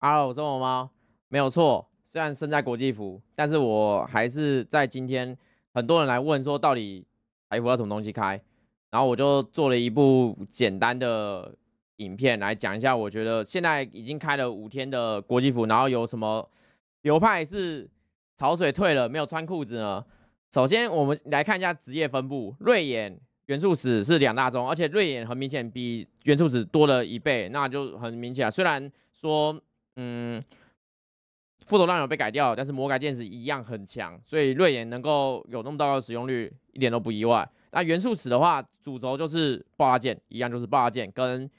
喽，我是我猫，没有错。虽然身在国际服，但是我还是在今天，很多人来问说到底 f 服要什么东西开，然后我就做了一部简单的影片来讲一下。我觉得现在已经开了五天的国际服，然后有什么流派是潮水退了没有穿裤子呢？首先我们来看一下职业分布，瑞眼、元素子是两大宗，而且瑞眼很明显比元素子多了一倍，那就很明显虽然说。嗯，复仇浪有被改掉，但是魔改剑士一样很强，所以瑞眼能够有那么高的使用率一点都不意外。那元素尺的话，主轴就是爆发剑，一样就是爆发剑跟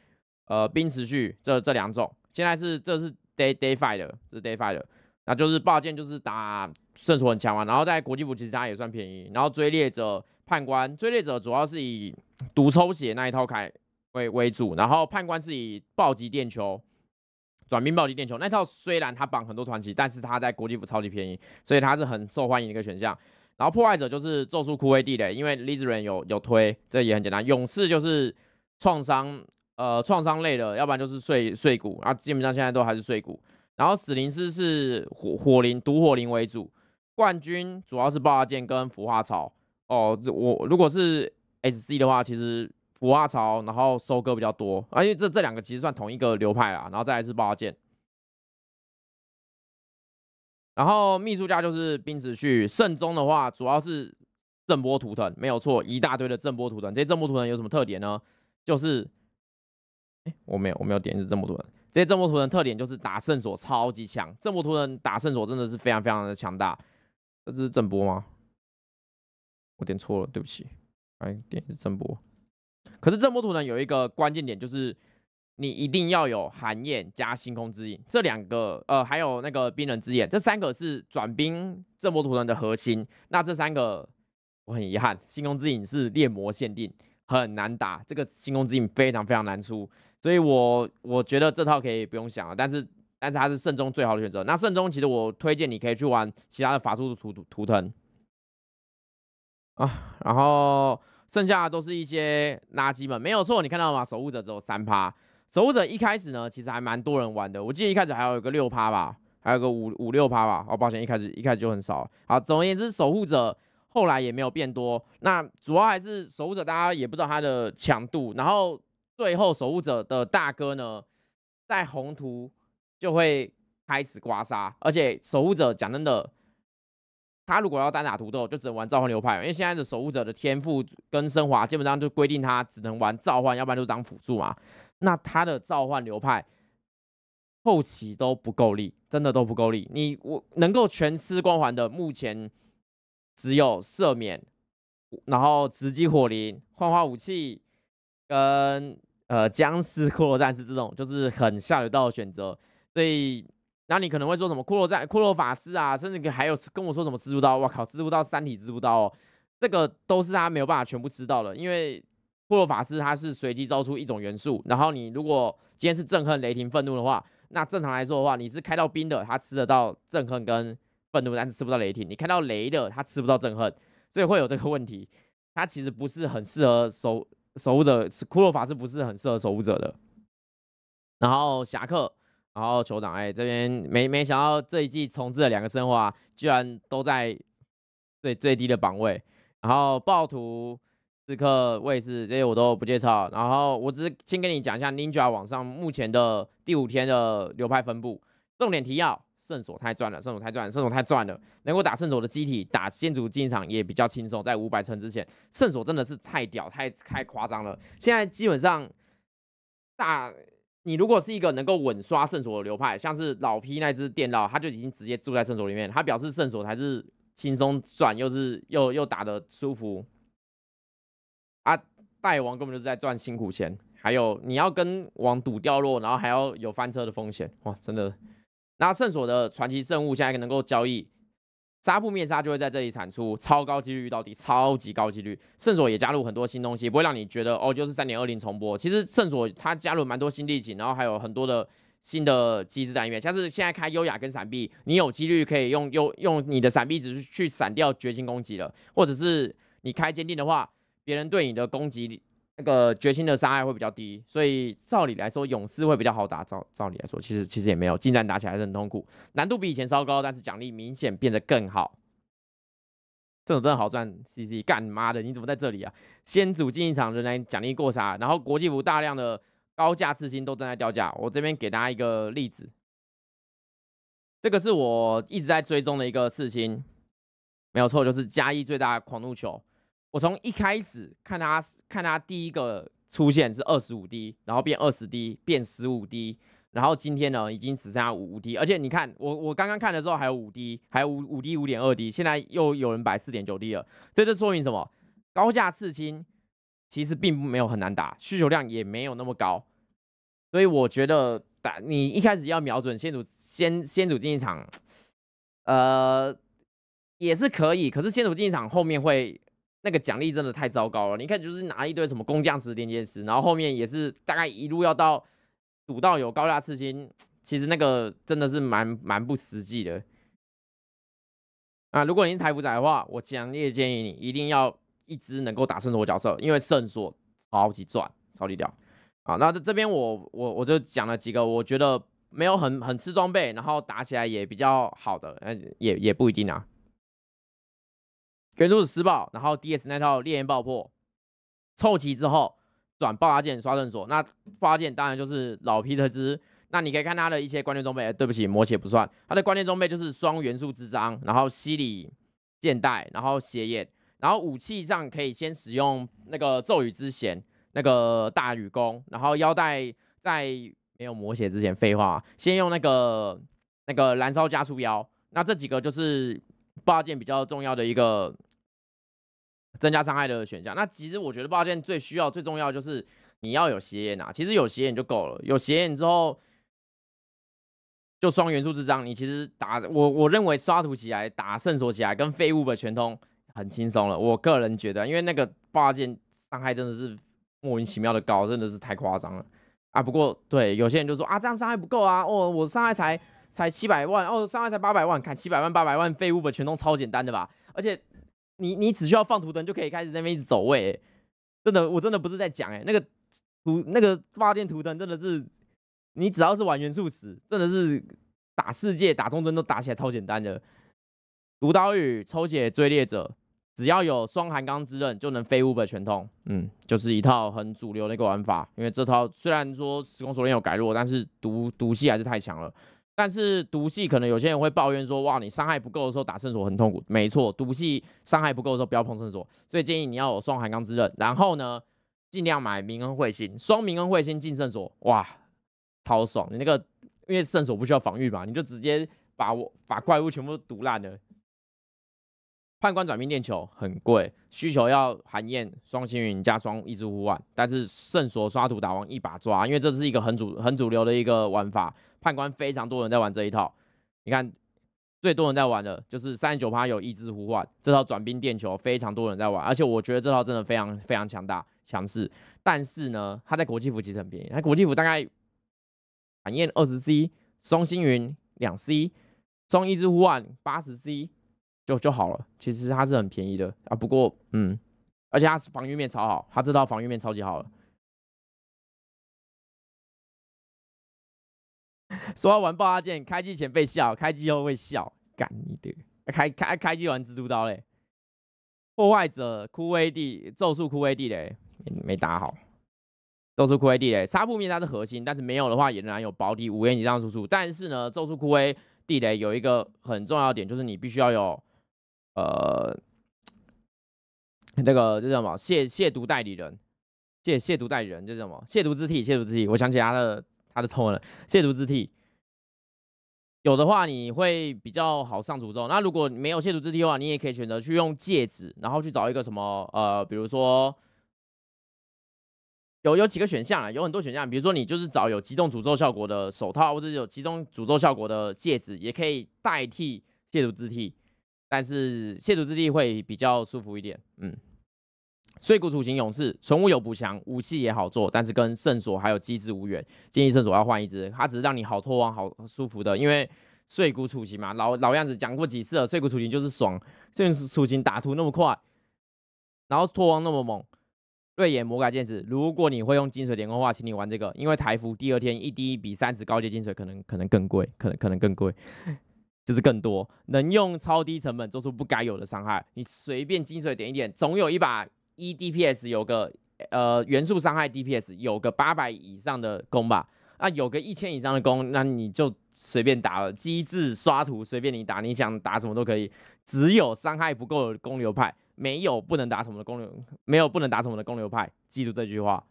呃冰持续这这两种。现在是这是 day day f i h e 的，这是 day f i h e 的，那就是爆发剑就是打胜数很强嘛。然后在国际服其实它也算便宜。然后追猎者判官，追猎者主要是以毒抽血那一套铠为为主，然后判官是以暴击电球。转冰暴击电球那套虽然它绑很多传奇，但是它在国际服超级便宜，所以它是很受欢迎的一个选项。然后破坏者就是咒术枯萎地雷，因为立 e n 有有推，这也很简单。勇士就是创伤，呃，创伤类的，要不然就是碎碎骨，啊，基本上现在都还是碎骨。然后死灵师是火火灵、毒火灵为主，冠军主要是爆炸剑跟腐化草。哦，我如果是 S c 的话，其实。伏阿潮，然后收割比较多，而且这这两个其实算同一个流派啦。然后再来是爆剑，然后秘书家就是冰子旭，圣宗的话主要是震波图腾，没有错，一大堆的震波图腾。这些震波图腾有什么特点呢？就是，哎，我没有，我没有点是震波图腾。这些震波图腾特点就是打圣所超级强，震波图腾打圣所真的是非常非常的强大。这是震波吗？我点错了，对不起，哎，点是震波。可是这波图腾有一个关键点，就是你一定要有寒焰加星空之影这两个，呃，还有那个冰人之眼，这三个是转冰这波图腾的核心。那这三个我很遗憾，星空之影是猎魔限定，很难打。这个星空之影非常非常难出，所以我我觉得这套可以不用想了。但是但是它是慎中最好的选择。那慎中其实我推荐你可以去玩其他的法术图图图腾啊，然后。剩下的都是一些垃圾们。没有错，你看到吗？守护者只有三趴。守护者一开始呢，其实还蛮多人玩的，我记得一开始还有一个六趴吧，还有个五五六趴吧。哦，抱歉，一开始一开始就很少。好，总而言之，守护者后来也没有变多。那主要还是守护者大家也不知道他的强度。然后最后守护者的大哥呢，在红图就会开始刮痧，而且守护者讲真的。他如果要单打独斗，就只能玩召唤流派，因为现在的守护者的天赋跟升华基本上就规定他只能玩召唤，要不然就当辅助嘛。那他的召唤流派后期都不够力，真的都不够力。你我能够全吃光环的，目前只有赦免，然后直击火灵、幻化武器跟呃僵尸骷髅战士这种，就是很下流道的选择。所以。那你可能会说什么骷髅战骷髅法师啊，甚至还有跟我说什么蜘蛛刀，我靠，蜘蛛刀三体蜘蛛刀，这个都是他没有办法全部知道的，因为骷髅法师他是随机招出一种元素，然后你如果今天是憎恨雷霆愤怒的话，那正常来说的话，你是开到冰的，他吃得到憎恨跟愤怒，但是吃不到雷霆；你开到雷的，他吃不到憎恨，所以会有这个问题。他其实不是很适合守守护者，骷髅法师不是很适合守护者的。然后侠客。然后酋长哎，这边没没想到这一季重置的两个升华居然都在最最低的榜位。然后暴徒刺客卫士这些我都不介绍。然后我只是先跟你讲一下 Ninja 网上目前的第五天的流派分布。重点提要：圣所太赚了，圣所太赚，圣所太赚了。能够打圣所的机体打先祖进场也比较轻松，在五百层之前，圣所真的是太屌，太太夸张了。现在基本上大。你如果是一个能够稳刷圣所的流派，像是老 P 那支电脑，他就已经直接住在圣所里面。他表示圣所还是轻松赚，又是又又打的舒服。啊，大王根本就是在赚辛苦钱。还有你要跟王赌掉落，然后还要有翻车的风险，哇，真的。那圣所的传奇圣物现在能够交易。纱布面纱就会在这里产出超高几率，到底超级高几率。圣所也加入很多新东西，不会让你觉得哦，就是三点二零重播。其实圣所它加入蛮多新地景，然后还有很多的新的机制在里面。像是现在开优雅跟闪避，你有几率可以用用用你的闪避值去闪掉决心攻击了，或者是你开坚定的话，别人对你的攻击。那个决心的伤害会比较低，所以照理来说勇士会比较好打。照照理来说，其实其实也没有近战打起来是很痛苦，难度比以前稍高，但是奖励明显变得更好。这种真的好赚！C C，干你妈的！你怎么在这里啊？先组进一场仍然奖励过啥？然后国际服大量的高价刺心都正在掉价。我这边给大家一个例子，这个是我一直在追踪的一个刺心，没有错，就是加一最大狂怒球。我从一开始看他看他第一个出现是二十五滴，然后变二十滴，变十五滴，然后今天呢已经只剩下五五滴。而且你看我我刚刚看的时候还有五滴，还有五五滴五点二滴，现在又有人摆四点九滴了。这就说明什么？高价刺青其实并没有很难打，需求量也没有那么高。所以我觉得打你一开始要瞄准先主先先主竞技场，呃，也是可以。可是先主竞技场后面会。那个奖励真的太糟糕了，你看就是拿一堆什么工匠石、炼金石，然后后面也是大概一路要到赌到有高价刺金，其实那个真的是蛮蛮不实际的。啊，如果你是台服仔的话，我强烈建议你一定要一支能够打圣锁角色，因为圣所超级赚、超级屌。啊，那这这边我我我就讲了几个我觉得没有很很吃装备，然后打起来也比较好的，呃，也也不一定啊。元素石爆，然后 DS 那套烈焰爆破凑齐之后，转爆发剑刷圣锁。那爆发剑当然就是老皮特兹。那你可以看他的一些关键装备，对不起，魔血不算，他的关键装备就是双元素之章，然后西里剑带，然后斜眼，然后武器上可以先使用那个咒语之弦，那个大羽弓，然后腰带在没有魔血之前，废话，先用那个那个燃烧加速腰。那这几个就是八剑比较重要的一个。增加伤害的选项。那其实我觉得暴剑最需要、最重要就是你要有邪眼啊。其实有邪眼就够了，有邪眼之后就双元素之章。你其实打我，我认为刷图起来打圣所起来跟废物的全通很轻松了。我个人觉得，因为那个暴剑伤害真的是莫名其妙的高，真的是太夸张了啊。不过对有些人就说啊，这样伤害不够啊，哦，我伤害才才七百万，哦，伤害才八百万，砍七百万、八百万废物的全通超简单的吧？而且。你你只需要放图灯就可以开始那边一直走位，真的我真的不是在讲哎，那个图那个挂电图灯真的是，你只要是玩元素死，真的是打世界打中真都打起来超简单的。毒刀雨抽血追猎者，只要有双寒钢之刃就能飞五本全通，嗯，就是一套很主流的一个玩法。因为这套虽然说时空锁链有改弱，但是毒毒系还是太强了。但是毒系可能有些人会抱怨说，哇，你伤害不够的时候打圣所很痛苦。没错，毒系伤害不够的时候不要碰圣所。所以建议你要有双寒钢之刃，然后呢，尽量买明恩彗星，双明恩彗星进圣所，哇，超爽！你那个因为圣所不需要防御嘛，你就直接把我把怪物全部毒烂了。判官转兵电球很贵，需求要韩焰双星云加双一只护腕，但是圣所刷图打王一把抓，因为这是一个很主很主流的一个玩法。判官非常多人在玩这一套，你看最多人在玩的就是三十九趴有一只护腕这套转兵电球非常多人在玩，而且我觉得这套真的非常非常强大强势。但是呢，它在国际服其实很便宜，它国际服大概韩焰二十 C，双星云两 C，双一只护腕八十 C。就就好了，其实它是很便宜的啊。不过，嗯，而且它是防御面超好，它这套防御面超级好了。说要玩爆炸剑，开机前被笑，开机后会笑，干你的。开开开机玩蜘蛛刀嘞，破坏者枯萎地咒术枯萎地雷没没打好，咒术枯萎地雷纱布面它是核心，但是没有的话也仍然有保底五元以上输出。但是呢，咒术枯萎地雷有一个很重要点，就是你必须要有。呃，那个叫什么？亵亵渎代理人，亵亵渎代理人叫什么？亵渎之体，亵渎之体。我想起他的他的抽了，亵渎之体。有的话，你会比较好上诅咒。那如果没有亵渎之体的话，你也可以选择去用戒指，然后去找一个什么呃，比如说有有几个选项啊，有很多选项。比如说你就是找有机动诅咒效果的手套，或者有机动诅咒效果的戒指，也可以代替亵渎之体。但是亵渎之地会比较舒服一点，嗯，碎骨处行勇士纯武有补强，武器也好做，但是跟圣所还有机制无缘，建议圣所要换一只，它只是让你好脱王好舒服的，因为碎骨处刑嘛，老老样子讲过几次了，碎骨处刑就是爽，就是处刑打图那么快，然后脱光那么猛，锐眼魔改剑士，如果你会用金水连攻的话，请你玩这个，因为台服第二天一滴比三十高阶金水可能可能更贵，可能可能更贵。就是更多能用超低成本做出不该有的伤害，你随便精髓点一点，总有一把 EDPS 有个呃元素伤害 DPS 有个八百以上的攻吧，啊有个一千以上的攻，那你就随便打了机制刷图随便你打，你想打什么都可以，只有伤害不够的公牛派没有不能打什么的公牛，没有不能打什么的公牛派，记住这句话。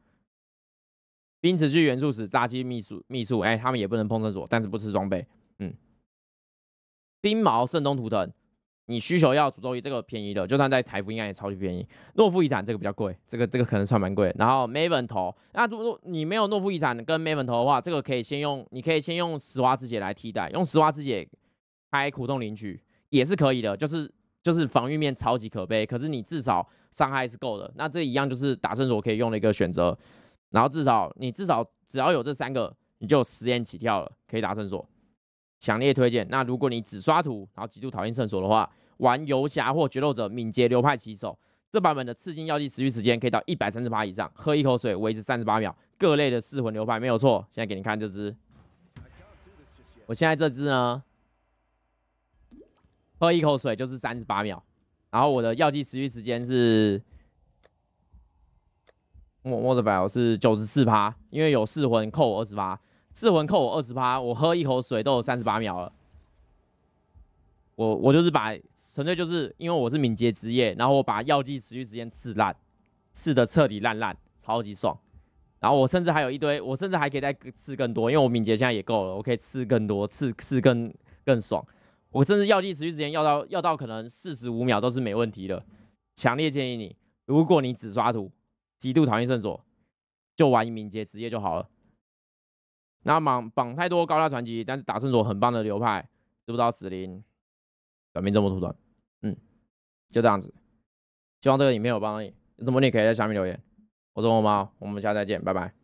冰池去元素时扎鸡秘术秘术，哎他们也不能碰厕所，但是不吃装备，嗯。冰矛圣东图腾，你需求要诅咒仪这个便宜的，就算在台服应该也超级便宜。诺夫遗产这个比较贵，这个这个可能算蛮贵。然后 Maven 头，那如果你没有诺夫遗产跟 Maven 头的话，这个可以先用，你可以先用石蛙之姐来替代，用石蛙之姐开苦痛领取也是可以的，就是就是防御面超级可悲，可是你至少伤害是够的。那这一样就是打圣所可以用的一个选择，然后至少你至少只要有这三个，你就十连起跳了，可以打圣所。强烈推荐。那如果你只刷图，然后极度讨厌圣所的话，玩游侠或决斗者敏捷流派棋手，这版本的刺金药剂持续时间可以到一百三十八以上，喝一口水维持三十八秒。各类的噬魂流派没有错。现在给你看这只，我现在这只呢，喝一口水就是三十八秒，然后我的药剂持续时间是，我我的表我是九十四趴，因为有噬魂扣二十八。四魂扣我二十八，我喝一口水都有三十八秒了。我我就是把纯粹就是因为我是敏捷职业，然后我把药剂持续时间刺烂，刺的彻底烂烂，超级爽。然后我甚至还有一堆，我甚至还可以再刺更多，因为我敏捷现在也够了，我可以刺更多，刺刺更更爽。我甚至药剂持续时间要到要到可能四十五秒都是没问题的。强烈建议你，如果你只刷图，极度讨厌圣所，就玩敏捷职业就好了。那莽绑太多高大传奇，但是打胜作很棒的流派，知不知道死灵？转面这么突段，嗯，就这样子。希望这个影片有帮到你，有什么你可以在下面留言。我是红猫，我们下次再见，拜拜。